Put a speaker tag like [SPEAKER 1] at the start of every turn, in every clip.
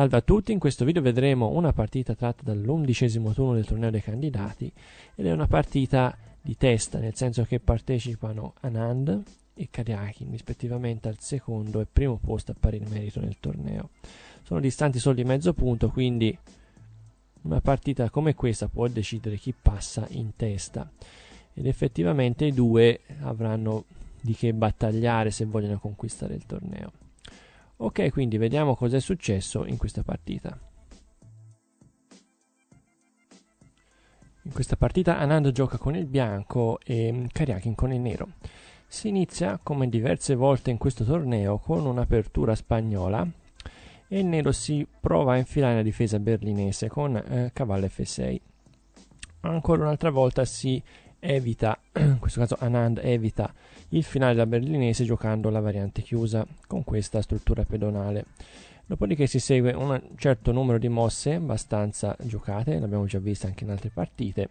[SPEAKER 1] Salve a tutti, in questo video vedremo una partita tratta dall'undicesimo turno del torneo dei candidati ed è una partita di testa, nel senso che partecipano Anand e Karyakin rispettivamente al secondo e primo posto a pari merito nel torneo. Sono distanti solo di mezzo punto, quindi una partita come questa può decidere chi passa in testa ed effettivamente i due avranno di che battagliare se vogliono conquistare il torneo. Ok, quindi vediamo cosa è successo in questa partita. In questa partita Anando gioca con il bianco e Karyakin con il nero. Si inizia, come diverse volte in questo torneo, con un'apertura spagnola e il nero si prova a infilare la difesa berlinese con eh, cavallo f6. Ancora un'altra volta si evita, in questo caso Anand evita il finale da berlinese giocando la variante chiusa con questa struttura pedonale. Dopodiché si segue un certo numero di mosse abbastanza giocate, l'abbiamo già vista anche in altre partite.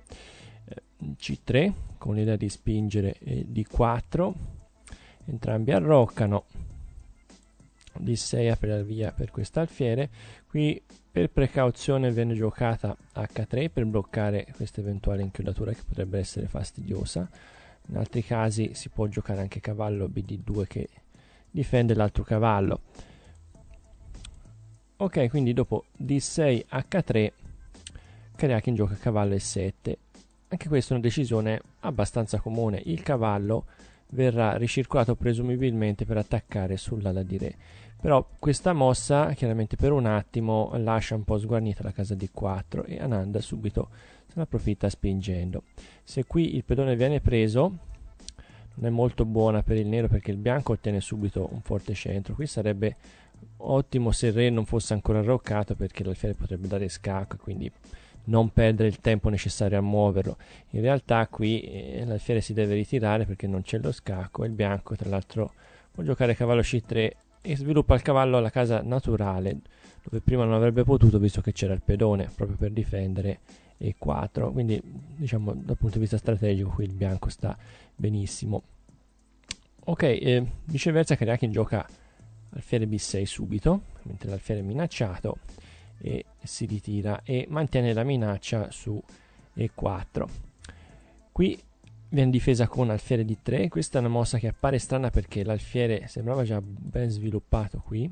[SPEAKER 1] Eh, C3 con l'idea di spingere eh, D4, entrambi arroccano, D6 apre la via per questo alfiere. Qui per precauzione viene giocata h3 per bloccare questa eventuale inchiodatura che potrebbe essere fastidiosa. In altri casi si può giocare anche cavallo bd2 che difende l'altro cavallo. Ok, quindi dopo d6 h3 Karjakin gioca cavallo e7. Anche questa è una decisione abbastanza comune. Il cavallo verrà ricircolato presumibilmente per attaccare sull'ala di re. Però questa mossa chiaramente per un attimo lascia un po' sguarnita la casa d4 e Ananda subito se ne approfitta spingendo. Se qui il pedone viene preso non è molto buona per il nero perché il bianco ottiene subito un forte centro. Qui sarebbe ottimo se il re non fosse ancora arroccato perché l'alfiere potrebbe dare scacco quindi non perdere il tempo necessario a muoverlo. In realtà qui eh, l'alfiere si deve ritirare perché non c'è lo scacco e il bianco tra l'altro può giocare cavallo c3 e sviluppa il cavallo alla casa naturale, dove prima non avrebbe potuto visto che c'era il pedone proprio per difendere e 4 quindi diciamo dal punto di vista strategico qui il bianco sta benissimo ok eh, viceversa Karyakin gioca alfiere b6 subito mentre l'alfiere è minacciato e si ritira e mantiene la minaccia su e4 qui viene difesa con alfiere di 3 questa è una mossa che appare strana perché l'alfiere sembrava già ben sviluppato qui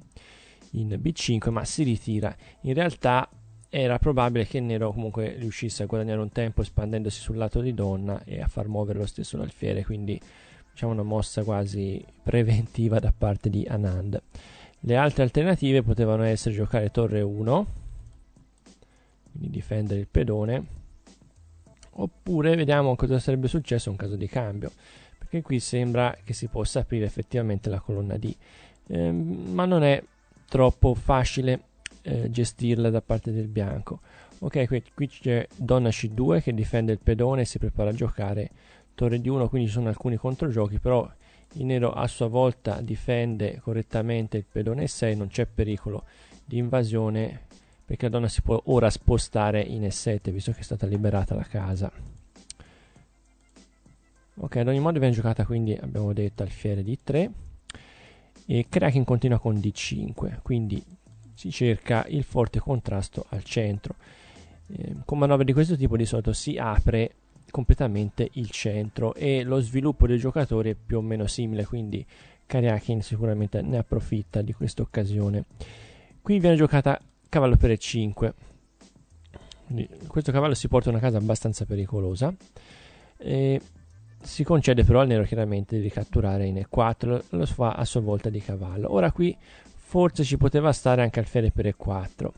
[SPEAKER 1] in b5 ma si ritira in realtà era probabile che nero comunque riuscisse a guadagnare un tempo espandendosi sul lato di donna e a far muovere lo stesso l'alfiere quindi diciamo una mossa quasi preventiva da parte di Anand le altre alternative potevano essere giocare torre 1 quindi difendere il pedone oppure vediamo cosa sarebbe successo in caso di cambio perché qui sembra che si possa aprire effettivamente la colonna D eh, ma non è troppo facile eh, gestirla da parte del bianco ok qui, qui c'è donna c2 che difende il pedone e si prepara a giocare torre di 1 quindi ci sono alcuni controgiochi però il nero a sua volta difende correttamente il pedone 6 non c'è pericolo di invasione perché la donna si può ora spostare in E7 visto che è stata liberata la casa ok ad ogni modo viene giocata quindi abbiamo detto alfiere di 3 e Kraken continua con D5 quindi si cerca il forte contrasto al centro eh, con manovre di questo tipo di solito si apre completamente il centro e lo sviluppo del giocatore è più o meno simile quindi Kraken sicuramente ne approfitta di questa occasione qui viene giocata cavallo per E5 questo cavallo si porta a una casa abbastanza pericolosa e si concede però al nero chiaramente di ricatturare in E4 lo fa a sua volta di cavallo ora qui forse ci poteva stare anche alfiere per E4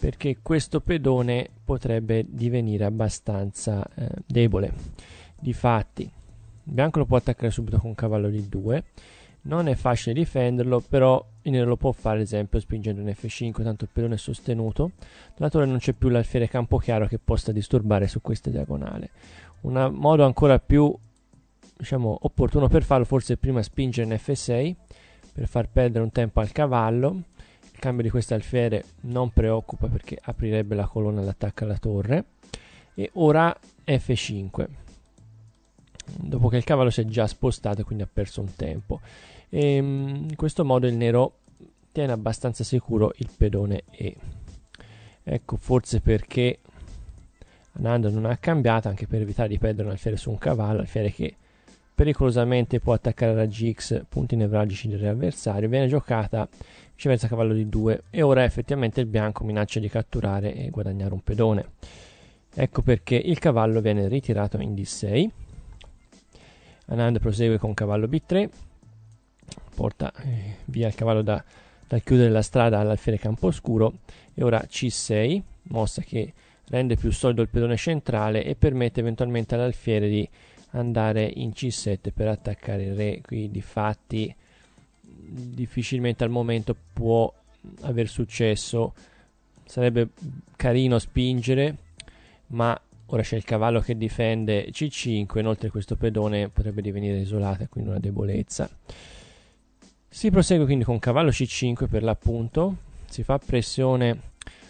[SPEAKER 1] perché questo pedone potrebbe divenire abbastanza eh, debole difatti il bianco lo può attaccare subito con cavallo di 2 non è facile difenderlo, però Inere lo può fare, ad esempio, spingendo un F5, tanto il pedone è sostenuto. L'altore non c'è più l'alfiere campo chiaro che possa disturbare su questa diagonale. Un modo ancora più diciamo, opportuno per farlo forse è prima spingere un F6 per far perdere un tempo al cavallo. Il cambio di questo alfiere non preoccupa perché aprirebbe la colonna d'attacco alla torre. E ora F5 dopo che il cavallo si è già spostato e quindi ha perso un tempo. E, ehm, in questo modo il nero tiene abbastanza sicuro il pedone E. Ecco forse perché Ananda non ha cambiato, anche per evitare di perdere un alfiere su un cavallo, alfiere che pericolosamente può attaccare raggi X, punti nevralgici dell'avversario, viene giocata viceversa cavallo di 2 e ora effettivamente il bianco minaccia di catturare e guadagnare un pedone. Ecco perché il cavallo viene ritirato in D6 Anand prosegue con cavallo b3 porta eh, via il cavallo da, da chiudere la strada all'alfiere campo oscuro e ora c6 mossa che rende più solido il pedone centrale e permette eventualmente all'alfiere di andare in c7 per attaccare il re qui di fatti difficilmente al momento può aver successo sarebbe carino spingere ma Ora c'è il cavallo che difende C5, inoltre questo pedone potrebbe divenire isolata, quindi una debolezza. Si prosegue quindi con cavallo C5 per l'appunto, si fa pressione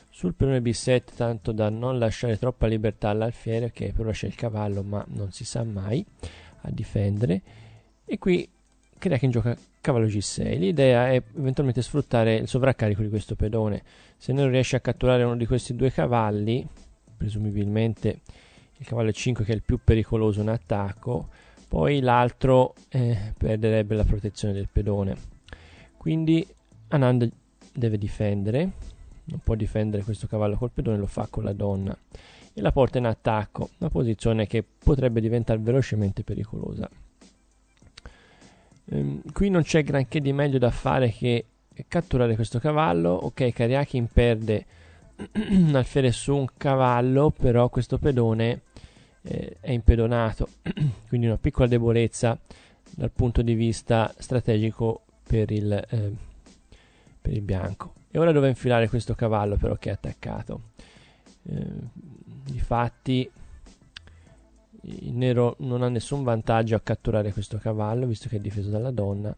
[SPEAKER 1] sul pedone B7 tanto da non lasciare troppa libertà all'alfiere che per ora c'è il cavallo ma non si sa mai a difendere e qui crea che in gioca cavallo G6. L'idea è eventualmente sfruttare il sovraccarico di questo pedone. Se non riesce a catturare uno di questi due cavalli presumibilmente il cavallo 5 che è il più pericoloso in attacco, poi l'altro eh, perderebbe la protezione del pedone. Quindi Anand deve difendere, non può difendere questo cavallo col pedone, lo fa con la donna e la porta in attacco, una posizione che potrebbe diventare velocemente pericolosa. Ehm, qui non c'è granché di meglio da fare che catturare questo cavallo, ok Kariakin perde alfiere su un cavallo, però questo pedone eh, è impedonato, quindi una piccola debolezza dal punto di vista strategico per il, eh, per il bianco. E ora dove infilare questo cavallo però che è attaccato? Eh, difatti il nero non ha nessun vantaggio a catturare questo cavallo visto che è difeso dalla donna,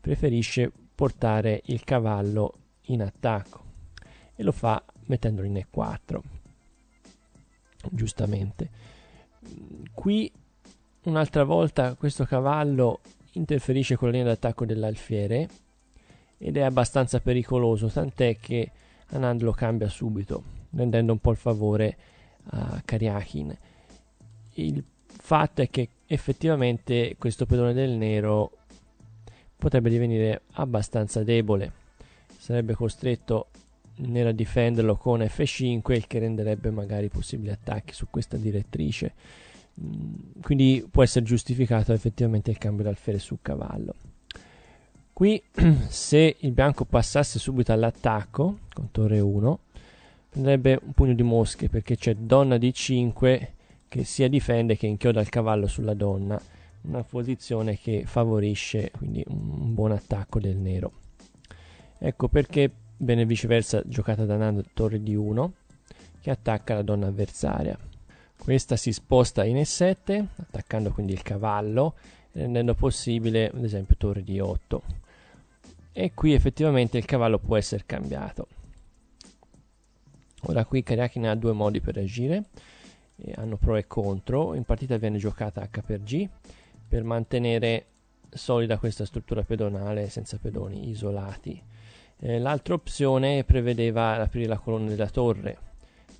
[SPEAKER 1] preferisce portare il cavallo in attacco e lo fa mettendolo in E4 giustamente qui un'altra volta questo cavallo interferisce con la linea d'attacco dell'alfiere ed è abbastanza pericoloso tant'è che Anand lo cambia subito rendendo un po' il favore a Karyakin il fatto è che effettivamente questo pedone del nero potrebbe divenire abbastanza debole sarebbe costretto nera difenderlo con F5 il che renderebbe magari possibili attacchi su questa direttrice mm, quindi può essere giustificato effettivamente il cambio d'alfiere su cavallo qui se il bianco passasse subito all'attacco con torre 1 prenderebbe un pugno di mosche perché c'è donna di 5 che sia difende che inchioda il cavallo sulla donna una posizione che favorisce quindi un buon attacco del nero ecco perché Bene viceversa giocata da Nando torre di 1 che attacca la donna avversaria. Questa si sposta in E7 attaccando quindi il cavallo rendendo possibile ad esempio torre di 8 e qui effettivamente il cavallo può essere cambiato. Ora qui Karyakin ha due modi per agire, e hanno pro e contro, in partita viene giocata H per G per mantenere solida questa struttura pedonale senza pedoni isolati. Eh, l'altra opzione prevedeva aprire la colonna della torre,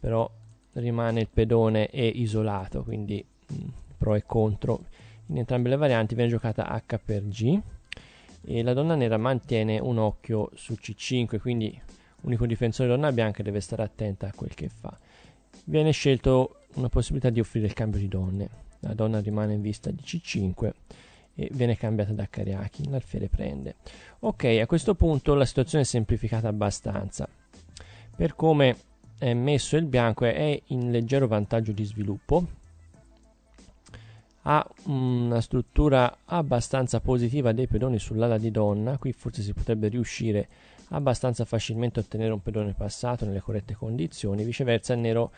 [SPEAKER 1] però rimane il pedone e isolato, quindi mh, mm, pro e contro. In entrambe le varianti viene giocata H per G e la donna nera mantiene un occhio su C5, quindi unico difensore donna bianca deve stare attenta a quel che fa. Viene scelto una possibilità di offrire il cambio di donne. La donna rimane in vista di C5 e viene cambiata da Kariaki, l'alfiere prende. Ok, a questo punto la situazione è semplificata abbastanza. Per come è messo il bianco è in leggero vantaggio di sviluppo, ha una struttura abbastanza positiva dei pedoni sull'ala di donna, qui forse si potrebbe riuscire abbastanza facilmente a ottenere un pedone passato nelle corrette condizioni, viceversa il nero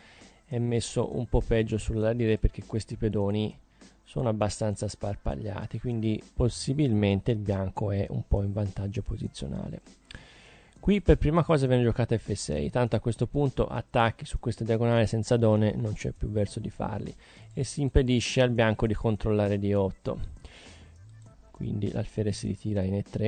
[SPEAKER 1] è messo un po' peggio sull'ala di re perché questi pedoni sono abbastanza sparpagliati, quindi possibilmente il bianco è un po' in vantaggio posizionale. Qui per prima cosa viene giocata F6, tanto a questo punto attacchi su questa diagonale senza done non c'è più verso di farli e si impedisce al bianco di controllare D8. Quindi l'alfiere si ritira in E3,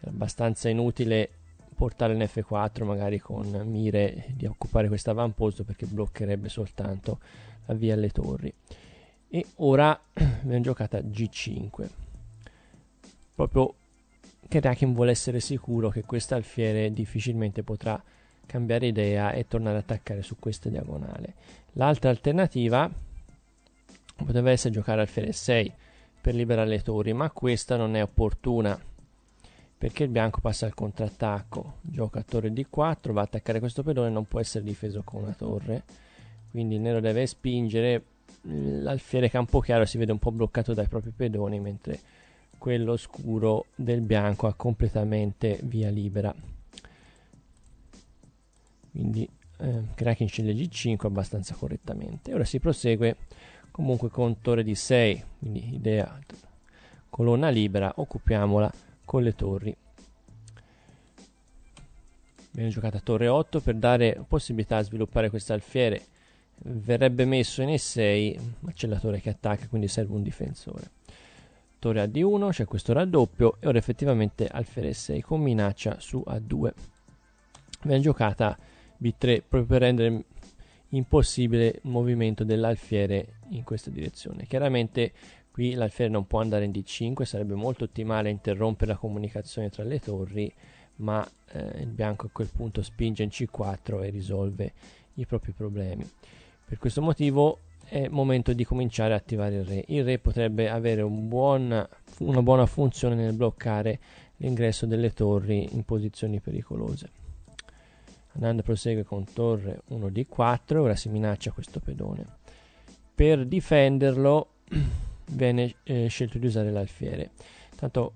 [SPEAKER 1] è abbastanza inutile portare in F4 magari con mire di occupare questo avamposto perché bloccherebbe soltanto la via alle torri e ora viene giocata G5 proprio che Rakim vuole essere sicuro che questo alfiere difficilmente potrà cambiare idea e tornare ad attaccare su questa diagonale l'altra alternativa potrebbe essere giocare alfiere 6 per liberare le torri ma questa non è opportuna perché il bianco passa al contrattacco gioca a torre d4 va ad attaccare questo pedone non può essere difeso con una torre quindi il nero deve spingere l'alfiere campo chiaro si vede un po' bloccato dai propri pedoni, mentre quello scuro del bianco ha completamente via libera. Quindi eh, Kraken G5 abbastanza correttamente. Ora si prosegue comunque con torre di 6, quindi idea colonna libera, occupiamola con le torri. Viene giocata torre 8 per dare possibilità a sviluppare queste alfiere verrebbe messo in E6 accellatore che attacca quindi serve un difensore torre a D1 c'è questo raddoppio e ora effettivamente alfiere 6 con minaccia su A2 viene giocata B3 proprio per rendere impossibile il movimento dell'alfiere in questa direzione chiaramente qui l'alfiere non può andare in D5 sarebbe molto ottimale interrompere la comunicazione tra le torri ma eh, il bianco a quel punto spinge in C4 e risolve i propri problemi per questo motivo è momento di cominciare a attivare il re. Il re potrebbe avere un buon, una buona funzione nel bloccare l'ingresso delle torri in posizioni pericolose. Andando prosegue con torre 1 di 4, ora si minaccia questo pedone. Per difenderlo viene eh, scelto di usare l'alfiere. Tanto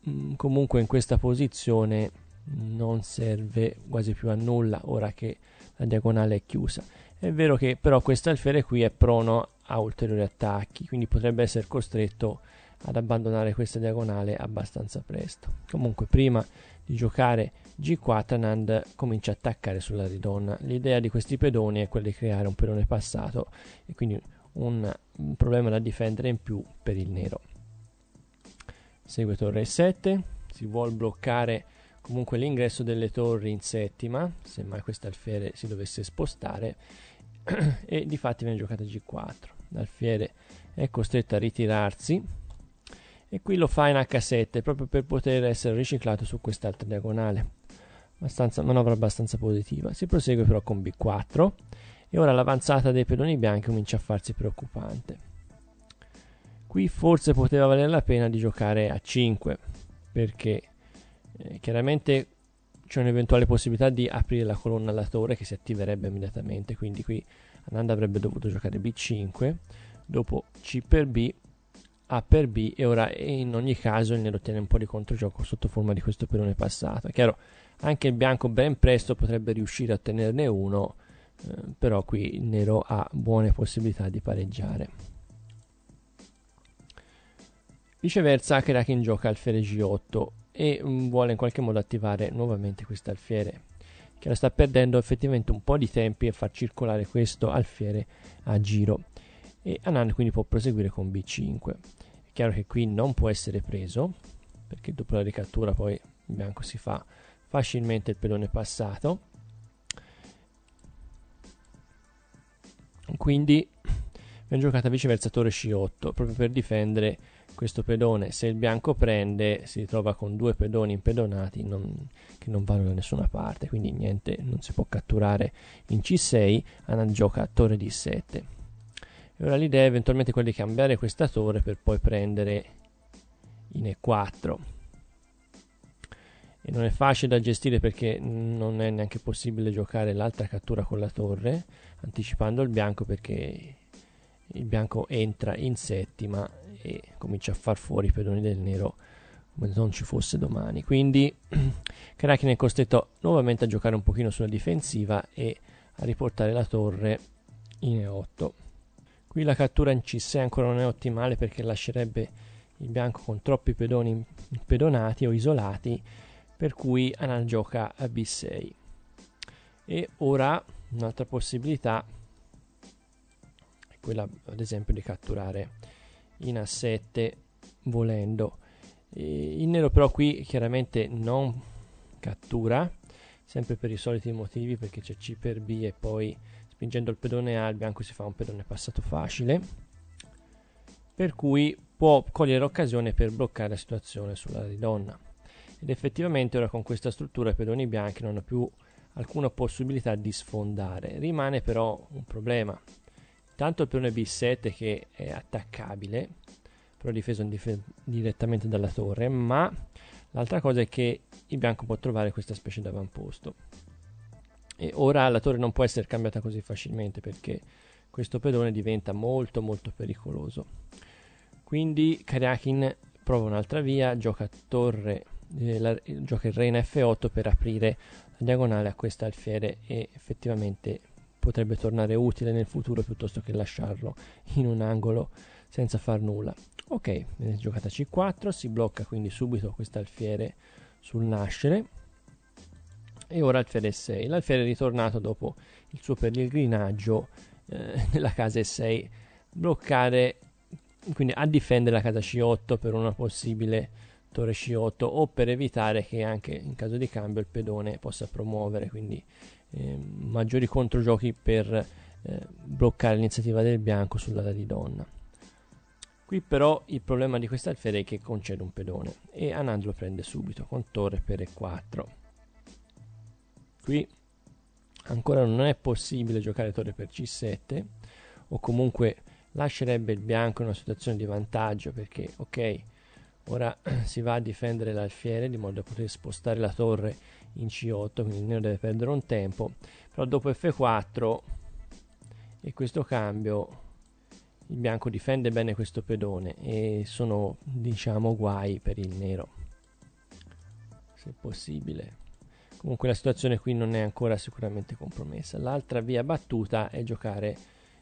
[SPEAKER 1] mh, mm, comunque in questa posizione non serve quasi più a nulla ora che la diagonale è chiusa è vero che però questo alfiere qui è prono a ulteriori attacchi, quindi potrebbe essere costretto ad abbandonare questa diagonale abbastanza presto. Comunque prima di giocare G4 Nand comincia a attaccare sulla ridonna. L'idea di questi pedoni è quella di creare un pedone passato e quindi un, un problema da difendere in più per il nero. Segue torre 7, si vuole bloccare comunque l'ingresso delle torri in settima, semmai questo alfiere si dovesse spostare e di fatti viene giocata G4. L'alfiere è costretto a ritirarsi e qui lo fa in H7 proprio per poter essere riciclato su quest'altra diagonale. Abbastanza, manovra abbastanza positiva. Si prosegue però con B4 e ora l'avanzata dei pedoni bianchi comincia a farsi preoccupante. Qui forse poteva valere la pena di giocare a 5 perché eh, chiaramente c'è un'eventuale possibilità di aprire la colonna alla torre che si attiverebbe immediatamente, quindi qui Ananda avrebbe dovuto giocare B5, dopo C per B, A per B e ora in ogni caso il nero tiene un po' di controgioco sotto forma di questo perone passato. È chiaro, anche il bianco ben presto potrebbe riuscire a tenerne uno, eh, però qui il nero ha buone possibilità di pareggiare. Viceversa, Kraken gioca al Fere G8 e mm, vuole in qualche modo attivare nuovamente questo alfiere che la sta perdendo effettivamente un po' di tempi a far circolare questo alfiere a giro e Anand quindi può proseguire con B5 è chiaro che qui non può essere preso perché dopo la ricattura poi il bianco si fa facilmente il pedone passato quindi viene giocata viceversa torre C8 proprio per difendere questo pedone se il bianco prende si ritrova con due pedoni impedonati non, che non vanno da nessuna parte quindi niente non si può catturare in c6 Anan gioca torre d7 e ora l'idea è eventualmente quella di cambiare questa torre per poi prendere in e4 e non è facile da gestire perché non è neanche possibile giocare l'altra cattura con la torre anticipando il bianco perché il bianco entra in settima e comincia a far fuori i pedoni del nero come se non ci fosse domani. Quindi Kraken è costretto nuovamente a giocare un pochino sulla difensiva e a riportare la torre in E8. Qui la cattura in C6 ancora non è ottimale perché lascerebbe il bianco con troppi pedoni pedonati o isolati, per cui Anal gioca a B6. E ora un'altra possibilità è quella ad esempio di catturare in A7 volendo il nero però qui chiaramente non cattura sempre per i soliti motivi perché c'è C per B e poi spingendo il pedone A il bianco si fa un pedone passato facile per cui può cogliere l'occasione per bloccare la situazione sulla ridonna ed effettivamente ora con questa struttura i pedoni bianchi non hanno più alcuna possibilità di sfondare rimane però un problema Tanto il pione B7 che è attaccabile, però difeso dif- direttamente dalla torre, ma l'altra cosa è che il bianco può trovare questa specie d'avamposto. E ora la torre non può essere cambiata così facilmente perché questo pedone diventa molto molto pericoloso. Quindi Karyakin prova un'altra via, gioca torre, eh, la, gioca il re in F8 per aprire la diagonale a questa alfiere e effettivamente potrebbe tornare utile nel futuro piuttosto che lasciarlo in un angolo senza far nulla. Ok, viene giocata C4, si blocca quindi subito questo alfiere sul nascere e ora alfiere 6 L'alfiere è ritornato dopo il suo pellegrinaggio eh, nella casa E6, bloccare quindi a difendere la casa C8 per una possibile torre C8 o per evitare che anche in caso di cambio il pedone possa promuovere quindi eh, maggiori controgiochi per eh, bloccare l'iniziativa del bianco sull'area di donna. Qui però il problema di questa alfiere è che concede un pedone e Anand lo prende subito con torre per e4. Qui ancora non è possibile giocare torre per c7 o comunque lascerebbe il bianco in una situazione di vantaggio perché ok ora si va a difendere l'alfiere di modo da poter spostare la torre in C8 quindi non deve perdere un tempo però dopo F4 e questo cambio il bianco difende bene questo pedone e sono diciamo guai per il nero se possibile comunque la situazione qui non è ancora sicuramente compromessa l'altra via battuta è giocare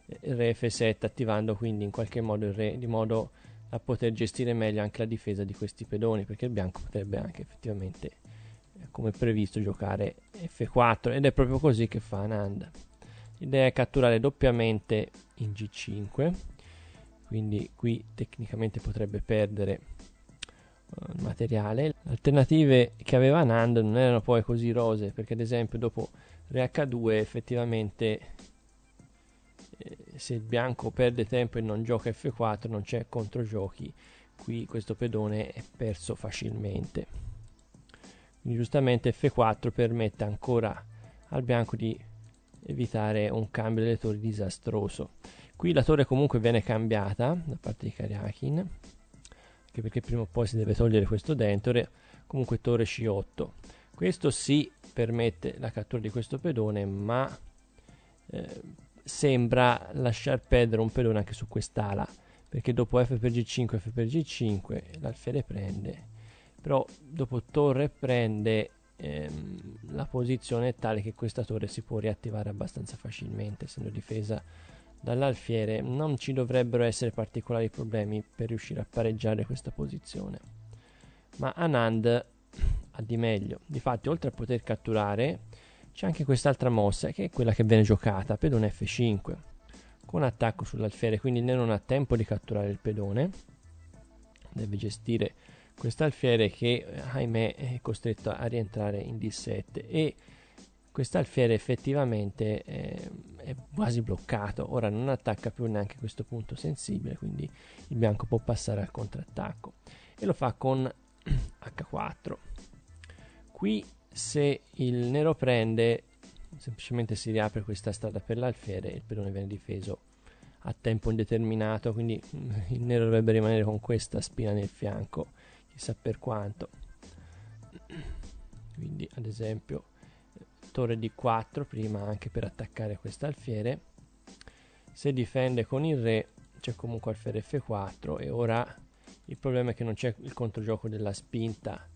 [SPEAKER 1] eh, re f7 attivando quindi in qualche modo il re di modo da poter gestire meglio anche la difesa di questi pedoni perché il bianco potrebbe anche effettivamente come previsto giocare F4 ed è proprio così che fa Ananda. L'idea è catturare doppiamente in G5, quindi qui tecnicamente potrebbe perdere eh, il materiale. Le alternative che aveva Ananda non erano poi così rose, perché ad esempio dopo Re H2 effettivamente eh, se il bianco perde tempo e non gioca F4 non c'è controgiochi, qui questo pedone è perso facilmente. Quindi giustamente F4 permette ancora al bianco di evitare un cambio delle torri disastroso. Qui la torre comunque viene cambiata da parte di Karyakin, anche perché prima o poi si deve togliere questo dentore, comunque torre C8. Questo si sì, permette la cattura di questo pedone, ma eh, sembra lasciar perdere un pedone anche su quest'ala, perché dopo F per G5, F per G5, l'alfiere prende però dopo torre prende ehm, la posizione è tale che questa torre si può riattivare abbastanza facilmente essendo difesa dall'alfiere non ci dovrebbero essere particolari problemi per riuscire a pareggiare questa posizione ma Anand ha di meglio difatti oltre a poter catturare c'è anche quest'altra mossa che è quella che viene giocata pedone F5 con attacco sull'alfiere quindi lei non ha tempo di catturare il pedone deve gestire questo alfiere che ahimè è costretto a rientrare in D7 e questo alfiere effettivamente eh, è quasi bloccato ora non attacca più neanche questo punto sensibile quindi il bianco può passare al contrattacco e lo fa con h4 qui se il nero prende semplicemente si riapre questa strada per l'alfiere e il pedone viene difeso a tempo indeterminato quindi il nero dovrebbe rimanere con questa spina nel fianco chissà per quanto quindi ad esempio torre di 4 prima anche per attaccare questo alfiere se difende con il re c'è comunque alfiere f4 e ora il problema è che non c'è il controgioco della spinta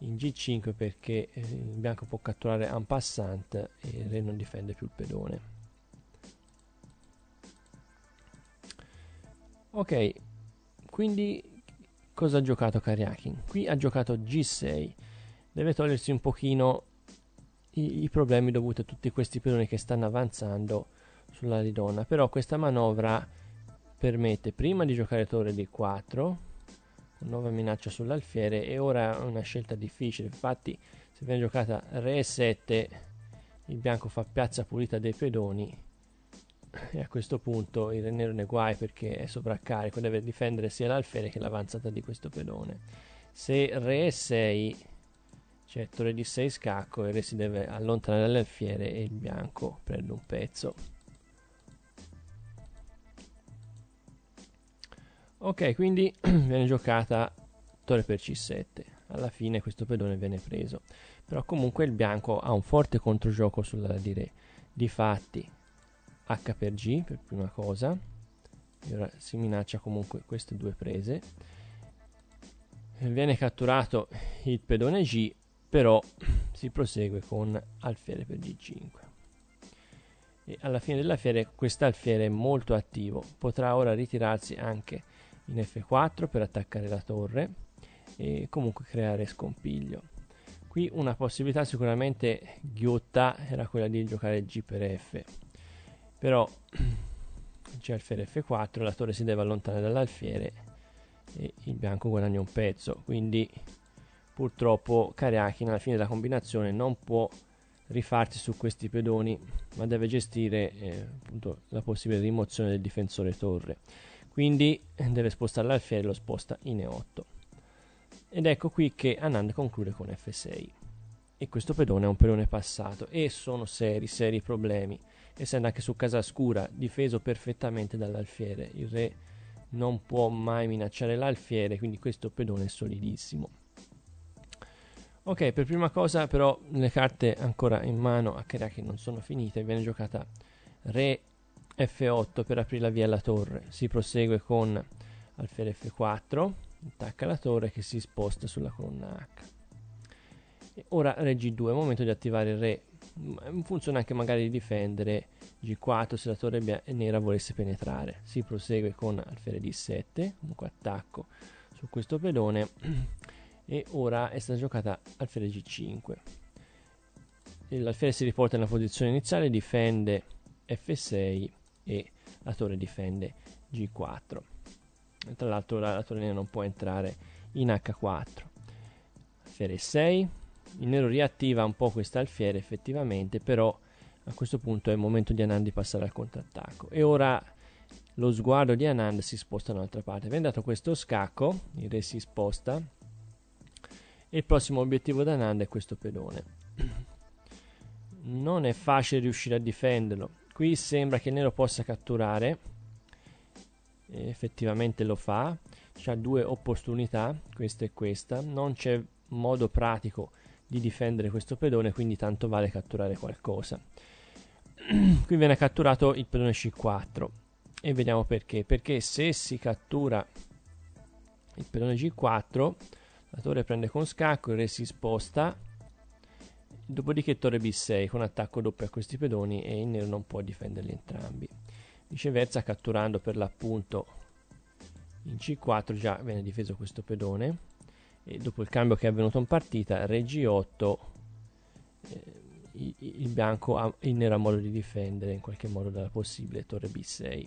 [SPEAKER 1] in g5 perché eh, il bianco può catturare un passant e il re non difende più il pedone ok quindi Cosa ha giocato Karjakin? Qui ha giocato G6. Deve togliersi un pochino i, i problemi dovuti a tutti questi pedoni che stanno avanzando sulla ridonna. Però questa manovra permette prima di giocare torre D4, nuova minaccia sull'alfiere e ora è una scelta difficile. Infatti se viene giocata Re7 il bianco fa piazza pulita dei pedoni e a questo punto il Renero ne guai perché è sovraccarico deve difendere sia l'alfiere che l'avanzata di questo pedone se re e 6 cioè torre di 6 scacco il re si deve allontanare dall'alfiere e il bianco prende un pezzo ok quindi viene giocata torre per c7 alla fine questo pedone viene preso però comunque il bianco ha un forte controgioco sulla di re difatti H per G per prima cosa e ora si minaccia comunque queste due prese viene catturato il pedone G però si prosegue con alfiere per G5 e alla fine dell'alfiere alfiere è molto attivo potrà ora ritirarsi anche in F4 per attaccare la torre e comunque creare scompiglio qui una possibilità sicuramente ghiotta era quella di giocare G per F però c'è alfiere F4 la torre si deve allontanare dall'alfiere e il bianco guadagna un pezzo quindi purtroppo Kariakin alla fine della combinazione non può rifarsi su questi pedoni ma deve gestire eh, appunto, la possibile rimozione del difensore torre quindi deve spostare l'alfiere e lo sposta in E8 ed ecco qui che Anand conclude con F6 e questo pedone è un pedone passato e sono seri seri problemi essendo anche su casa scura difeso perfettamente dall'alfiere. Il re non può mai minacciare l'alfiere, quindi questo pedone è solidissimo. Ok, per prima cosa però le carte ancora in mano a che non sono finite, viene giocata Re F8 per aprire la via alla torre, si prosegue con Alfiere F4, attacca la torre che si sposta sulla colonna H. ora Re G2, momento di attivare Re funziona anche magari di difendere G4 se la torre nera volesse penetrare. Si prosegue con alfiere D7, comunque attacco su questo pedone e ora è stata giocata alfiere G5. L'alfiere si riporta nella posizione iniziale, difende F6 e la torre difende G4. Tra l'altro la, la torre nera non può entrare in H4. Alfiere 6, il nero riattiva un po' questa alfiere effettivamente, però a questo punto è il momento di Anand di passare al contrattacco. E ora lo sguardo di Anand si sposta da un'altra parte. Viene dato questo scacco, il re si sposta e il prossimo obiettivo di Anand è questo pedone. Non è facile riuscire a difenderlo. Qui sembra che il nero possa catturare, e effettivamente lo fa. C'ha due opportunità, questa e questa. Non c'è modo pratico di difendere questo pedone, quindi tanto vale catturare qualcosa. Qui viene catturato il pedone C4 e vediamo perché. Perché se si cattura il pedone G4, la torre prende con scacco, il re si sposta, dopodiché torre B6 con attacco doppio a questi pedoni e il nero non può difenderli entrambi. Viceversa, catturando per l'appunto in C4 già viene difeso questo pedone e dopo il cambio che è avvenuto in partita, Reggi 8, eh, il bianco ha, il nero a modo di difendere in qualche modo dalla possibile torre B6.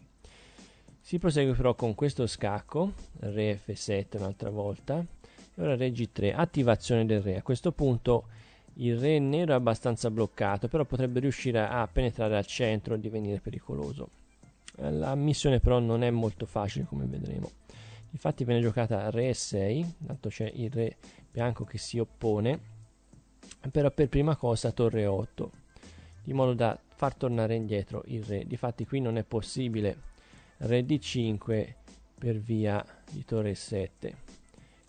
[SPEAKER 1] Si prosegue però con questo scacco, re F7 un'altra volta, e ora re G3, attivazione del re. A questo punto il re nero è abbastanza bloccato, però potrebbe riuscire a penetrare al centro e divenire pericoloso. La missione però non è molto facile come vedremo. Infatti viene giocata re e 6, tanto c'è il re bianco che si oppone, però per prima cosa torre 8, di modo da far tornare indietro il re. Difatti qui non è possibile re di 5 per via di torre 7,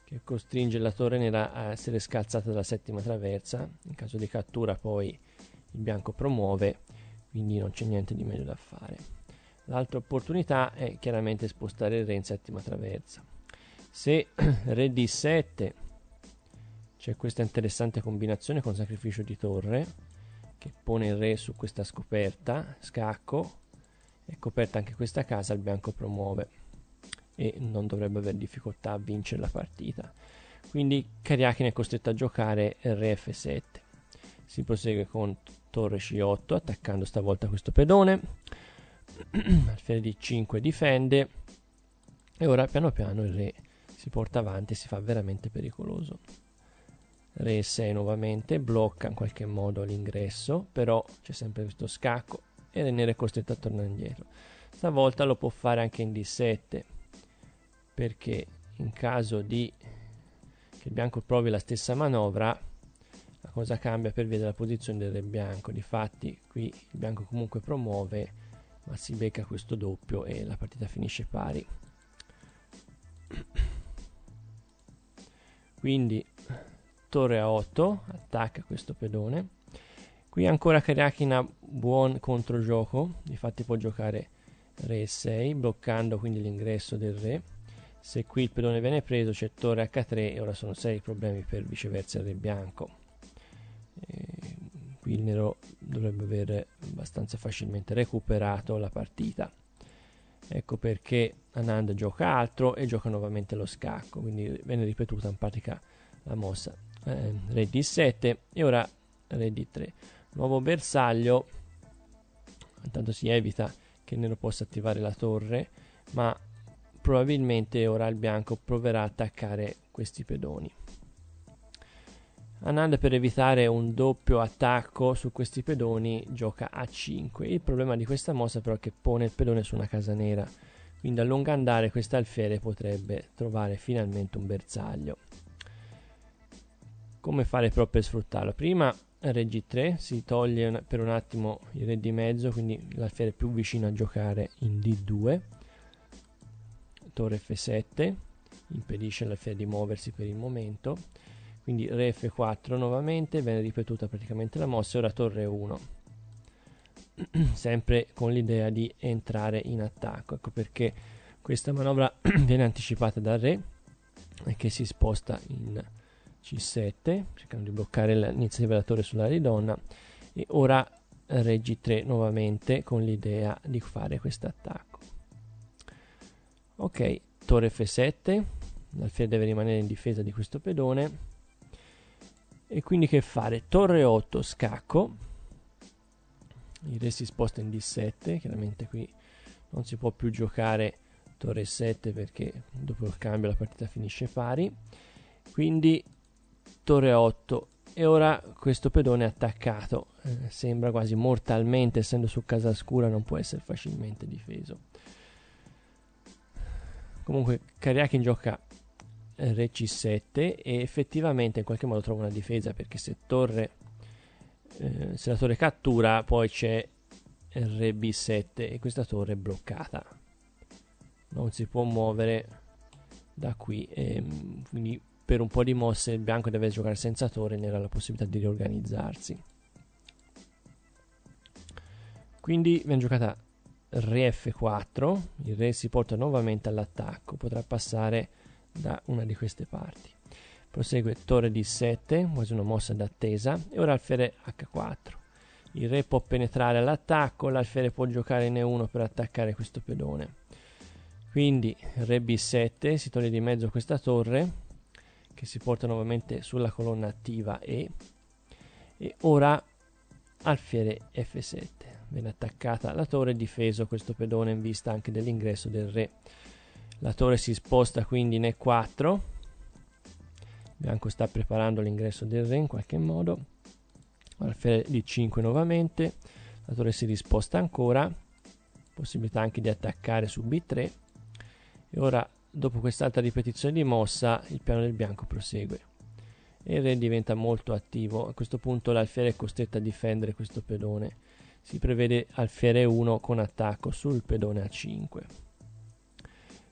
[SPEAKER 1] che costringe la torre nera a essere scalzata dalla settima traversa, in caso di cattura poi il bianco promuove, quindi non c'è niente di meglio da fare. L'altra opportunità è chiaramente spostare il re in settima traversa. Se re d7 c'è questa interessante combinazione con sacrificio di torre che pone il re su questa scoperta, scacco, è coperta anche questa casa, il bianco promuove e non dovrebbe avere difficoltà a vincere la partita. Quindi Kariakin è costretto a giocare re f7. Si prosegue con torre c8 attaccando stavolta questo pedone al di 5 difende e ora piano piano il re si porta avanti e si fa veramente pericoloso re 6 nuovamente blocca in qualche modo l'ingresso però c'è sempre questo scacco e il nero è costretto a tornare indietro stavolta lo può fare anche in d7 perché in caso di che il bianco provi la stessa manovra la cosa cambia per via della posizione del re bianco difatti qui il bianco comunque promuove ma si becca questo doppio e la partita finisce pari quindi torre a 8 attacca questo pedone qui ancora Kariakin ha buon controgioco infatti può giocare re 6 bloccando quindi l'ingresso del re se qui il pedone viene preso c'è torre h3 e ora sono 6 problemi per viceversa il re bianco qui il nero dovrebbe avere abbastanza facilmente recuperato la partita ecco perché Anand gioca altro e gioca nuovamente lo scacco quindi viene ripetuta in pratica la mossa eh, re di 7 e ora re di 3 nuovo bersaglio intanto si evita che il nero possa attivare la torre ma probabilmente ora il bianco proverà a attaccare questi pedoni Anand per evitare un doppio attacco su questi pedoni gioca a 5. Il problema di questa mossa però è che pone il pedone su una casa nera, quindi a lungo andare questa alfiere potrebbe trovare finalmente un bersaglio. Come fare però per sfruttarlo? Prima re g3 si toglie per un attimo il re di mezzo, quindi l'alfiere è più vicino a giocare in d2. Torre f7 impedisce all'alfiere di muoversi per il momento quindi re f4 nuovamente viene ripetuta praticamente la mossa e ora torre 1 sempre con l'idea di entrare in attacco ecco perché questa manovra viene anticipata dal re che si sposta in c7 cercando di bloccare l'iniziativa della torre sulla ridonna e ora re g3 nuovamente con l'idea di fare questo attacco ok torre f7 l'alfiere deve rimanere in difesa di questo pedone e quindi che fare? Torre 8, scacco, il re si sposta in D7, chiaramente qui non si può più giocare torre 7 perché dopo il cambio la partita finisce pari, quindi torre 8 e ora questo pedone è attaccato, eh, sembra quasi mortalmente, essendo su casa scura non può essere facilmente difeso. Comunque Kariakin gioca eh, re c7 e effettivamente in qualche modo trova una difesa perché se torre eh, se la torre cattura poi c'è re b7 e questa torre è bloccata non si può muovere da qui e, ehm, quindi per un po' di mosse il bianco deve giocare senza torre ha la possibilità di riorganizzarsi quindi viene giocata re f4 il re si porta nuovamente all'attacco potrà passare da una di queste parti. Prosegue torre d7, quasi una mossa d'attesa, e ora alfiere h4. Il re può penetrare all'attacco, l'alfiere può giocare in e1 per attaccare questo pedone. Quindi re b7, si toglie di mezzo questa torre, che si porta nuovamente sulla colonna attiva e, e ora alfiere f7. Viene attaccata la torre difeso questo pedone in vista anche dell'ingresso del re la torre si sposta quindi in E4. bianco sta preparando l'ingresso del re in qualche modo. Alfiere di 5 nuovamente. La torre si risposta ancora. Possibilità anche di attaccare su B3. E ora, dopo quest'altra ripetizione di mossa, il piano del bianco prosegue. E il re diventa molto attivo. A questo punto l'alfiere è costretto a difendere questo pedone. Si prevede alfiere 1 con attacco sul pedone A5.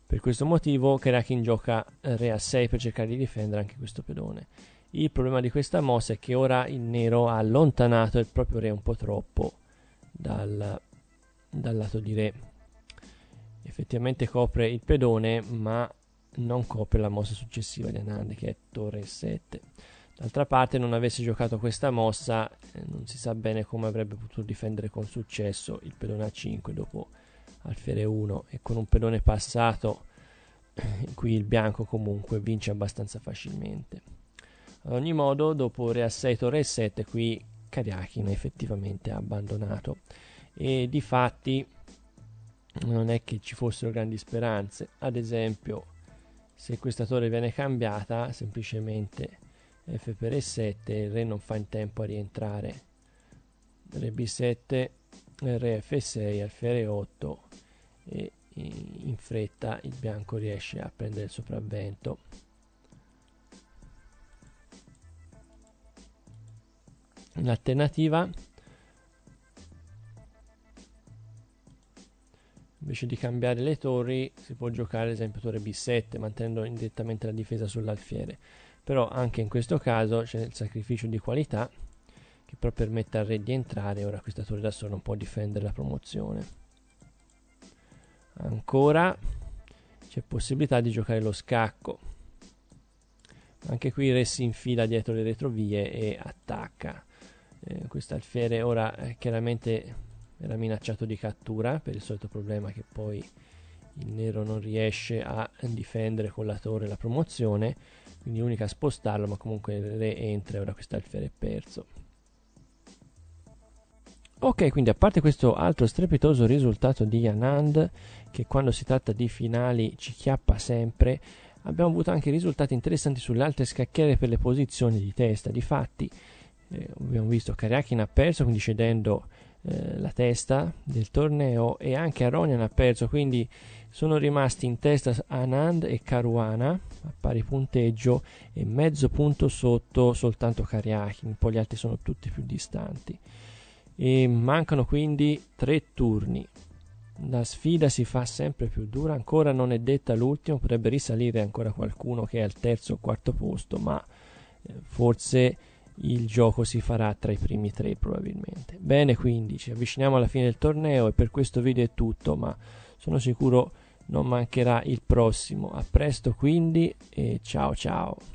[SPEAKER 1] Per questo motivo Kerakin gioca eh, re a 6 per cercare di difendere anche questo pedone. Il problema di questa mossa è che ora il nero ha allontanato il proprio re un po' troppo dal, dal lato di re. Effettivamente copre il pedone ma non copre la mossa successiva di Anand che è torre 7. D'altra parte non avesse giocato questa mossa eh, non si sa bene come avrebbe potuto difendere con successo il pedone a 5 dopo alfiere 1 e con un pedone passato qui il bianco comunque vince abbastanza facilmente ad ogni modo dopo re a 6 torre a 7 qui Kariakin effettivamente ha abbandonato e di fatti non è che ci fossero grandi speranze ad esempio se questa torre viene cambiata semplicemente f per e7 il re non fa in tempo a rientrare re b7 re f6 alfiere 8 e in fretta il bianco riesce a prendere il sopravvento in alternativa invece di cambiare le torri si può giocare ad esempio torre b7 mantenendo indirettamente la difesa sull'alfiere però anche in questo caso c'è il sacrificio di qualità che però permette al re di entrare ora questa torre da solo non può difendere la promozione ancora c'è possibilità di giocare lo scacco anche qui Re si infila dietro le retrovie e attacca eh, questo alfiere ora eh, chiaramente era minacciato di cattura per il solito problema che poi il nero non riesce a difendere con la torre la promozione quindi unica a spostarlo ma comunque il re entra e ora questo alfiere è perso Ok, quindi a parte questo altro strepitoso risultato di Anand, che quando si tratta di finali ci chiappa sempre, abbiamo avuto anche risultati interessanti sulle altre scacchiere per le posizioni di testa. Difatti, eh, abbiamo visto Kariakin ha perso, quindi cedendo eh, la testa del torneo, e anche Aronian ha perso, quindi sono rimasti in testa Anand e Caruana a pari punteggio e mezzo punto sotto soltanto Kariakin, poi gli altri sono tutti più distanti e mancano quindi tre turni. La sfida si fa sempre più dura, ancora non è detta l'ultimo, potrebbe risalire ancora qualcuno che è al terzo o quarto posto, ma eh, forse il gioco si farà tra i primi tre probabilmente. Bene, quindi ci avviciniamo alla fine del torneo e per questo video è tutto, ma sono sicuro non mancherà il prossimo. A presto quindi e ciao ciao.